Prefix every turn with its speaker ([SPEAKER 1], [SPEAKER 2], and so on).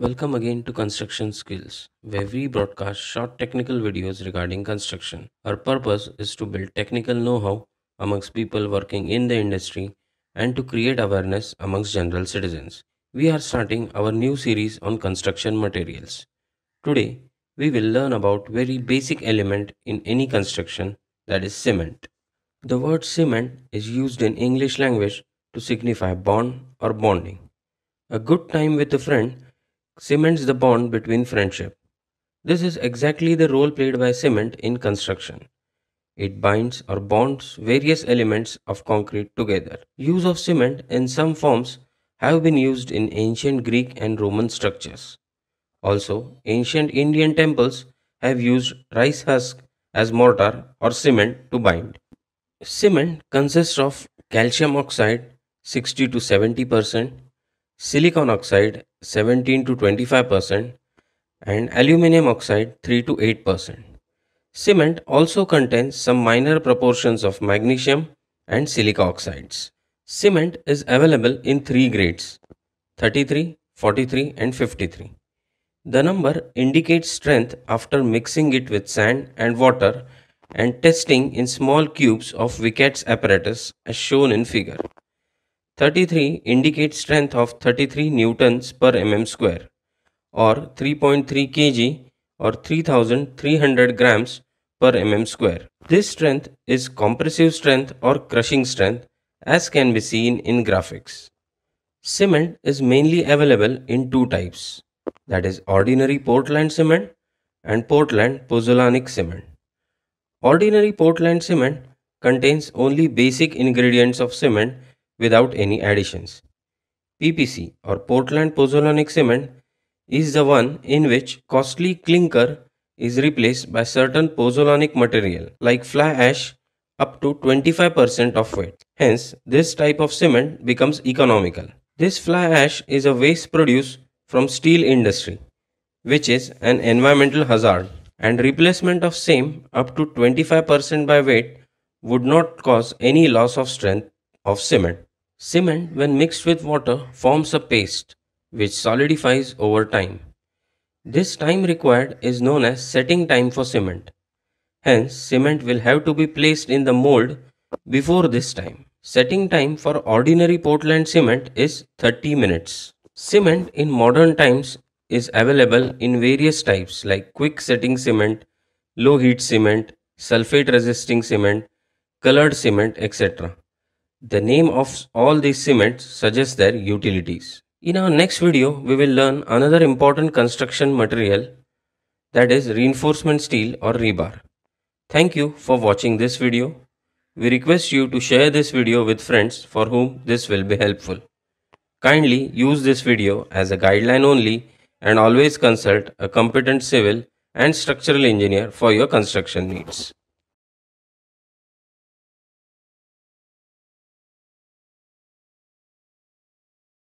[SPEAKER 1] Welcome again to Construction Skills, where we broadcast short technical videos regarding construction. Our purpose is to build technical know how amongst people working in the industry and to create awareness amongst general citizens. We are starting our new series on construction materials. Today, we will learn about very basic element in any construction that is cement. The word cement is used in English language to signify bond or bonding. A good time with a friend cements the bond between friendship. This is exactly the role played by cement in construction. It binds or bonds various elements of concrete together. Use of cement in some forms have been used in ancient Greek and Roman structures. Also, ancient Indian temples have used rice husk as mortar or cement to bind. Cement consists of calcium oxide 60 to 70 percent, silicon oxide 17 to 25% and aluminium oxide 3 to 8%. Cement also contains some minor proportions of magnesium and silica oxides. Cement is available in three grades 33, 43 and 53. The number indicates strength after mixing it with sand and water and testing in small cubes of Wickett's apparatus as shown in figure. 33 indicates strength of 33 newtons per mm square or 3.3 kg or 3300 grams per mm square. This strength is compressive strength or crushing strength as can be seen in graphics. Cement is mainly available in two types that is ordinary Portland cement and Portland pozzolanic cement. Ordinary Portland cement contains only basic ingredients of cement without any additions. PPC or Portland pozzolanic cement is the one in which costly clinker is replaced by certain pozzolanic material like fly ash up to 25% of weight. Hence, this type of cement becomes economical. This fly ash is a waste produced from steel industry which is an environmental hazard and replacement of same up to 25% by weight would not cause any loss of strength of cement. Cement, when mixed with water, forms a paste which solidifies over time. This time required is known as setting time for cement. Hence, cement will have to be placed in the mold before this time. Setting time for ordinary Portland cement is 30 minutes. Cement in modern times is available in various types like quick setting cement, low heat cement, sulfate resisting cement, colored cement, etc. The name of all these cements suggests their utilities. In our next video, we will learn another important construction material that is reinforcement steel or rebar. Thank you for watching this video. We request you to share this video with friends for whom this will be helpful. Kindly use this video as a guideline only and always consult a competent civil and structural engineer for your construction needs.